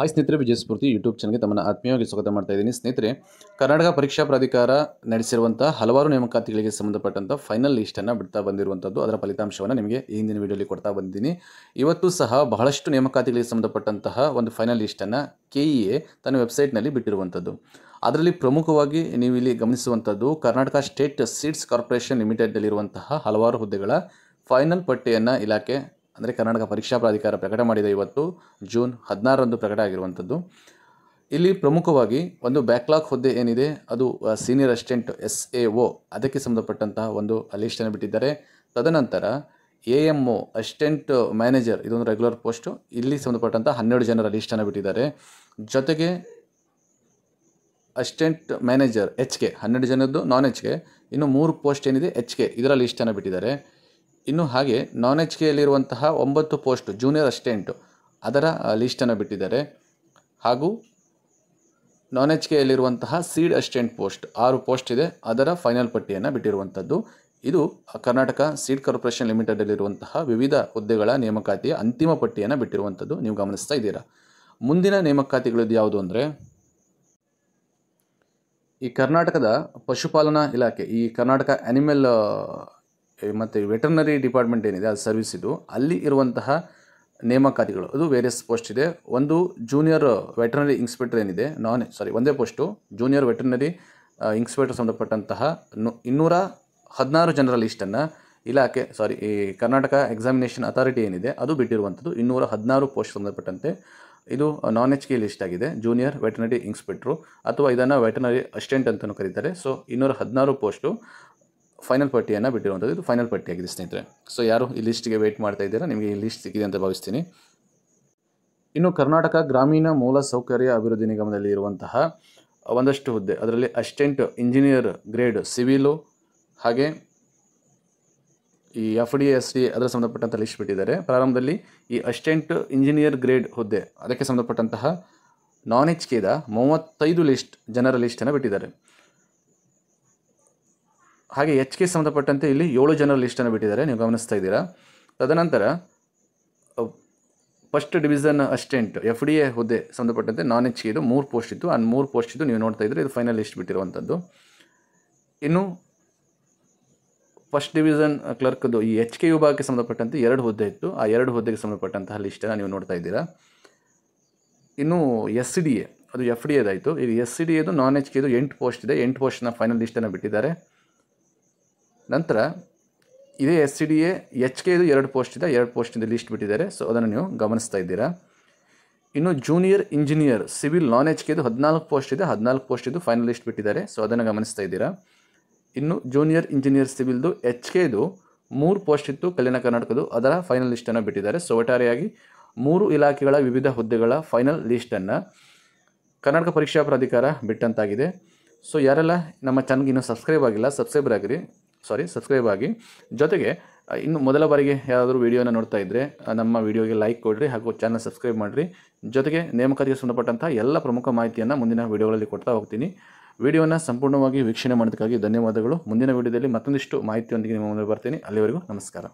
hi ಸ್ನೇಹಿತರೆ ವಿಜಯ ಸ್ಫೂರ್ತಿ YouTube ಚಾನಲ್ಗೆ ತಮ್ಮನ್ನು ಆತ್ಮೀಯವಾಗಿ ಸ್ವಾಗತ ಮಾಡ್ತಾ ಇದ್ದೀನಿ ಸ್ನೇಹಿತರೆ ಕರ್ನಾಟಕ ಪರೀಕ್ಷಾ ಪ್ರಾಧಿಕಾರ ನಡೆಸಿರುವಂಥ ಹಲವಾರು ನೇಮಕಾತಿಗಳಿಗೆ ಸಂಬಂಧಪಟ್ಟಂಥ ಫೈನಲ್ ಲಿಸ್ಟನ್ನು ಬಿಡ್ತಾ ಬಂದಿರುವಂಥದ್ದು ಅದರ ಫಲಿತಾಂಶವನ್ನು ನಿಮಗೆ ಈ ಹಿಂದಿನ ವಿಡಿಯೋಲಿ ಕೊಡ್ತಾ ಬಂದಿದ್ದೀನಿ ಇವತ್ತು ಸಹ ಬಹಳಷ್ಟು ನೇಮಕಾತಿಗಳಿಗೆ ಸಂಬಂಧಪಟ್ಟಂತಹ ಒಂದು ಫೈನಲ್ ಲಿಸ್ಟನ್ನು ಕೆ ಇ ಎ ತನ್ನ ವೆಬ್ಸೈಟ್ನಲ್ಲಿ ಬಿಟ್ಟಿರುವಂಥದ್ದು ಅದರಲ್ಲಿ ಪ್ರಮುಖವಾಗಿ ನೀವು ಇಲ್ಲಿ ಗಮನಿಸುವಂಥದ್ದು ಕರ್ನಾಟಕ ಸ್ಟೇಟ್ ಸೀಡ್ಸ್ ಕಾರ್ಪೊರೇಷನ್ ಲಿಮಿಟೆಡ್ನಲ್ಲಿರುವಂತಹ ಹಲವಾರು ಹುದ್ದೆಗಳ ಫೈನಲ್ ಪಟ್ಟಿಯನ್ನು ಇಲಾಖೆ ಅಂದರೆ ಕರ್ನಾಟಕ ಪರೀಕ್ಷಾ ಪ್ರಾಧಿಕಾರ ಪ್ರಕಟ ಮಾಡಿದೆ ಇವತ್ತು ಜೂನ್ ಹದಿನಾರರಂದು ಪ್ರಕಟ ಆಗಿರುವಂಥದ್ದು ಇಲ್ಲಿ ಪ್ರಮುಖವಾಗಿ ಒಂದು ಬ್ಯಾಕ್ಲಾಗ್ ಹುದ್ದೆ ಏನಿದೆ ಅದು senior assistant S A O ಅದಕ್ಕೆ ಸಂಬಂಧಪಟ್ಟಂತಹ ಒಂದು ಲಿಸ್ಟನ್ನು ಬಿಟ್ಟಿದ್ದಾರೆ ತದನಂತರ A M O assistant manager ಇದೊಂದು ರೆಗ್ಯುಲರ್ ಪೋಸ್ಟು ಇಲ್ಲಿ ಸಂಬಂಧಪಟ್ಟಂತಹ ಹನ್ನೆರಡು ಜನರ ಲಿಸ್ಟನ್ನು ಬಿಟ್ಟಿದ್ದಾರೆ ಜೊತೆಗೆ ಅಸಿಸ್ಟೆಂಟ್ ಮ್ಯಾನೇಜರ್ ಎಚ್ ಕೆ ಹನ್ನೆರಡು ಜನದ್ದು ನಾನ್ ಎಚ್ ಕೆ ಇನ್ನು ಮೂರು ಪೋಸ್ಟ್ ಏನಿದೆ ಎಚ್ ಕೆ ಇದರ ಲಿಸ್ಟನ್ನು ಬಿಟ್ಟಿದ್ದಾರೆ ಇನ್ನು ಹಾಗೆ ನಾನ್ ಎಚ್ ಕೆಯಲ್ಲಿರುವಂತಹ ಒಂಬತ್ತು ಪೋಸ್ಟ್ ಜೂನಿಯರ್ ಅಸಿಸ್ಟೆಂಟು ಅದರ ಲಿಸ್ಟನ್ನು ಬಿಟ್ಟಿದ್ದಾರೆ ಹಾಗೂ ನಾನ್ ಎಚ್ ಕೆಯಲ್ಲಿರುವಂತಹ ಸೀಡ್ ಅಸಿಸ್ಟೆಂಟ್ ಪೋಸ್ಟ್ ಆರು ಪೋಸ್ಟ್ ಇದೆ ಅದರ ಫೈನಲ್ ಪಟ್ಟಿಯನ್ನು ಬಿಟ್ಟಿರುವಂಥದ್ದು ಇದು ಕರ್ನಾಟಕ ಸೀಡ್ ಕಾರ್ಪೊರೇಷನ್ ಲಿಮಿಟೆಡಲ್ಲಿರುವಂತಹ ವಿವಿಧ ಹುದ್ದೆಗಳ ನೇಮಕಾತಿಯ ಅಂತಿಮ ಪಟ್ಟಿಯನ್ನು ಬಿಟ್ಟಿರುವಂಥದ್ದು ನೀವು ಗಮನಿಸ್ತಾ ಇದ್ದೀರಾ ಮುಂದಿನ ನೇಮಕಾತಿಗಳು ಯಾವುದು ಅಂದರೆ ಈ ಕರ್ನಾಟಕದ ಪಶುಪಾಲನಾ ಇಲಾಖೆ ಈ ಕರ್ನಾಟಕ ಆ್ಯನಿಮಲ್ ಮತ್ತು ವೆಟರ್ನರಿ ಡಿಪಾರ್ಟ್ಮೆಂಟ್ ಏನಿದೆ ಅದು ಸರ್ವಿಸ್ ಇದು ಅಲ್ಲಿ ಇರುವಂತಹ ನೇಮಕಾತಿಗಳು ಅದು ವೇರಿಯಸ್ ಪೋಸ್ಟ್ ಇದೆ ಒಂದು ಜೂನಿಯರ್ ವೆಟರ್ನರಿ ಇನ್ಸ್ಪೆಕ್ಟರ್ ಏನಿದೆ ನಾನ್ ಸಾರಿ ಒಂದೇ ಪೋಸ್ಟು ಜೂನಿಯರ್ ವೆಟರ್ನರಿ ಇನ್ಸ್ಪೆಕ್ಟರ್ ಸಂಬಂಧಪಟ್ಟಂತಹ ಇನ್ನೂರ ಹದಿನಾರು ಜನರ ಲಿಸ್ಟನ್ನು ಇಲಾಖೆ ಸಾರಿ ಈ ಕರ್ನಾಟಕ ಎಕ್ಸಾಮಿನೇಷನ್ ಅಥಾರಿಟಿ ಏನಿದೆ ಅದು ಬಿಟ್ಟಿರುವಂಥದ್ದು ಇನ್ನೂರ ಹದಿನಾರು ಪೋಸ್ಟ್ ಸಂಬಂಧಪಟ್ಟಂತೆ ಇದು ನಾನ್ ಎಚ್ ಕೆ ಲಿಸ್ಟ್ ಆಗಿದೆ ಜೂನಿಯರ್ ವೆಟರ್ನರಿ ಇನ್ಸ್ಪೆಕ್ಟ್ರು ಅಥವಾ ಇದನ್ನು ವೆಟರ್ನರಿ ಅಸಿಸ್ಟೆಂಟ್ ಅಂತಲೂ ಕರೀತಾರೆ ಸೊ ಇನ್ನೂರ ಹದಿನಾರು ಪೋಸ್ಟು ಫೈನಲ್ ಪಟ್ಟಿಯನ್ನು ಬಿಟ್ಟಿರುವಂಥದ್ದು ಇದು ಫೈನಲ್ ಪಟ್ಟಿಯಾಗಿದೆ ಸ್ನೇಹಿತರೆ ಸೊ ಯಾರು ಈ ಲಿಸ್ಟ್ಗೆ ವೇಟ್ ಮಾಡ್ತಾ ಇದ್ದೀರಾ ನಿಮಗೆ ಈ ಲಿಸ್ಟ್ ಸಿಕ್ಕಿದೆ ಅಂತ ಭಾವಿಸ್ತೀನಿ ಇನ್ನು ಕರ್ನಾಟಕ ಗ್ರಾಮೀಣ ಮೂಲ ಸೌಕರ್ಯ ಅಭಿವೃದ್ಧಿ ನಿಗಮದಲ್ಲಿ ಇರುವಂತಹ ಒಂದಷ್ಟು ಹುದ್ದೆ ಅದರಲ್ಲಿ ಅಸಿಸ್ಟೆಂಟ್ ಇಂಜಿನಿಯರ್ ಗ್ರೇಡ್ ಸಿವಿಲು ಹಾಗೆ ಈ ಎಫ್ ಡಿ ಎಸ್ ಡಿ ಅದರ ಸಂಬಂಧಪಟ್ಟಂತಹ ಲಿಸ್ಟ್ ಬಿಟ್ಟಿದ್ದಾರೆ ಪ್ರಾರಂಭದಲ್ಲಿ ಈ ಅಸಿಸ್ಟೆಂಟ್ ಇಂಜಿನಿಯರ್ ಗ್ರೇಡ್ ಹುದ್ದೆ ಅದಕ್ಕೆ ಸಂಬಂಧಪಟ್ಟಂತಹ ನಾನ್ ಎಚ್ ಕೆದ ಮೂವತ್ತೈದು ಲಿಸ್ಟ್ ಜನರ ಲಿಸ್ಟನ್ನು ಬಿಟ್ಟಿದ್ದಾರೆ ಹಾಗೆ ಎಚ್ ಕೆ ಸಂಬಂಧಪಟ್ಟಂತೆ ಇಲ್ಲಿ ಏಳು ಜನರ ಲಿಸ್ಟನ್ನು ಬಿಟ್ಟಿದ್ದಾರೆ ನೀವು ಗಮನಿಸ್ತಾ ಇದ್ದೀರಾ ತದನಂತರ first division assistant F D A ಹುದ್ದೆ ಸಂಬಂಧಪಟ್ಟಂತೆ ನಾನ್ ಎಚ್ ಇದು ಮೂರು ಪೋಸ್ಟ್ ಇತ್ತು ಆ ಮೂರು ಪೋಸ್ಟ್ ಇದ್ದು ನೀವು ನೋಡ್ತಾ ಇದ್ದರೆ ಇದು ಫೈನಲ್ ಲಿಸ್ಟ್ ಬಿಟ್ಟಿರುವಂಥದ್ದು ಇನ್ನು ಫಸ್ಟ್ ಡಿವಿಷನ್ ಕ್ಲರ್ಕ್ದು ಈ ಎಚ್ ಕೆ ವಿಭಾಗಕ್ಕೆ ಸಂಬಂಧಪಟ್ಟಂತೆ ಎರಡು ಹುದ್ದೆ ಇತ್ತು ಆ ಎರಡು ಹುದ್ದೆಗೆ ಸಂಬಂಧಪಟ್ಟಂತಹ ಲಿಸ್ಟನ್ನು ನೀವು ನೋಡ್ತಾ ಇದ್ದೀರಾ ಇನ್ನು ಎಸ್ ಡಿ ಎ ಅದು ಎಫ್ ಡಿ ಎದಾಯಿತು ಈಗ ಎಸ್ ಡಿ ಎದು ನಾನ್ ಎಚ್ ಕೆದು ಎಂಟು ಪೋಸ್ಟ್ ಇದೆ ಎಂಟು ಪೋಸ್ಟ್ನ ಫೈನಲ್ ಲಿಸ್ಟನ್ನು ಬಿಟ್ಟಿದ್ದಾರೆ ನಂತರ ಇದೇ S C D A H ಕೆದು ಎರಡು ಪೋಸ್ಟ್ ಇದೆ ಎರಡು ಪೋಸ್ಟಿಂದ ಲಿಸ್ಟ್ ಬಿಟ್ಟಿದ್ದಾರೆ ಸೊ ಅದನ್ನು ನೀವು ಗಮನಿಸ್ತಾ ಇದ್ದೀರಾ ಇನ್ನು junior engineer civil non H ಕೆದು ಹದಿನಾಲ್ಕು ಪೋಸ್ಟ್ ಇದೆ ಹದಿನಾಲ್ಕು ಪೋಸ್ಟ್ ಇದು ಫೈನಲ್ ಲಿಸ್ಟ್ ಬಿಟ್ಟಿದ್ದಾರೆ ಸೊ ಅದನ್ನು ಗಮನಿಸ್ತಾ ಇದ್ದೀರಾ ಇನ್ನು ಜೂನಿಯರ್ ಇಂಜಿನಿಯರ್ ಸಿವಿಲ್ದು ಎಚ್ ಕೆದು ಮೂರು ಪೋಸ್ಟ್ ಇತ್ತು ಕಲ್ಯಾಣ ಕರ್ನಾಟಕದ್ದು ಅದರ ಫೈನಲ್ ಲಿಸ್ಟನ್ನು ಬಿಟ್ಟಿದ್ದಾರೆ ಸೊ ಒಟ್ಟಾರೆಯಾಗಿ ಮೂರು ಇಲಾಖೆಗಳ ವಿವಿಧ ಹುದ್ದೆಗಳ ಫೈನಲ್ ಲಿಸ್ಟನ್ನು ಕರ್ನಾಟಕ ಪರೀಕ್ಷಾ ಪ್ರಾಧಿಕಾರ ಬಿಟ್ಟಂತಾಗಿದೆ ಸೊ ಯಾರೆಲ್ಲ ನಮ್ಮ ಚಾನಲ್ಗೆ ಇನ್ನೂ ಸಬ್ಸ್ಕ್ರೈಬ್ ಆಗಿಲ್ಲ ಸಬ್ಸ್ಕ್ರೈಬರ್ ಆಗಿರಿ ಸಾರಿ ಸಬ್ಸ್ಕ್ರೈಬ್ ಆಗಿ ಜೊತೆಗೆ ಇನ್ನು ಮೊದಲ ಬಾರಿಗೆ ಯಾರಾದರೂ ವೀಡಿಯೋನ ನೋಡ್ತಾ ಇದ್ದರೆ ನಮ್ಮ ವೀಡಿಯೋಗೆ ಲೈಕ್ ಕೊಡ್ರಿ ಹಾಗೂ ಚಾನಲ್ ಸಬ್ಸ್ಕ್ರೈಬ್ ಮಾಡಿರಿ ಜೊತೆಗೆ ನೇಮಕಾತಿಗೆ ಸಂಬಂಧಪಟ್ಟಂಥ ಎಲ್ಲ ಪ್ರಮುಖ ಮಾಹಿತಿಯನ್ನು ಮುಂದಿನ ವೀಡಿಯೋಗಳಲ್ಲಿ ಕೊಡ್ತಾ ಹೋಗ್ತೀನಿ ವಿಡಿಯೋನ ಸಂಪೂರ್ಣವಾಗಿ ವೀಕ್ಷಣೆ ಮಾಡೋದಕ್ಕಾಗಿ ಧನ್ಯವಾದಗಳು ಮುಂದಿನ ವೀಡಿಯೋದಲ್ಲಿ ಮತ್ತೊಂದಿಷ್ಟು ಮಾಹಿತಿಯೊಂದಿಗೆ ನಿಮ್ಮ ಮುಂದೆ ಬರ್ತೀನಿ ಅಲ್ಲಿವರೆಗೂ ನಮಸ್ಕಾರ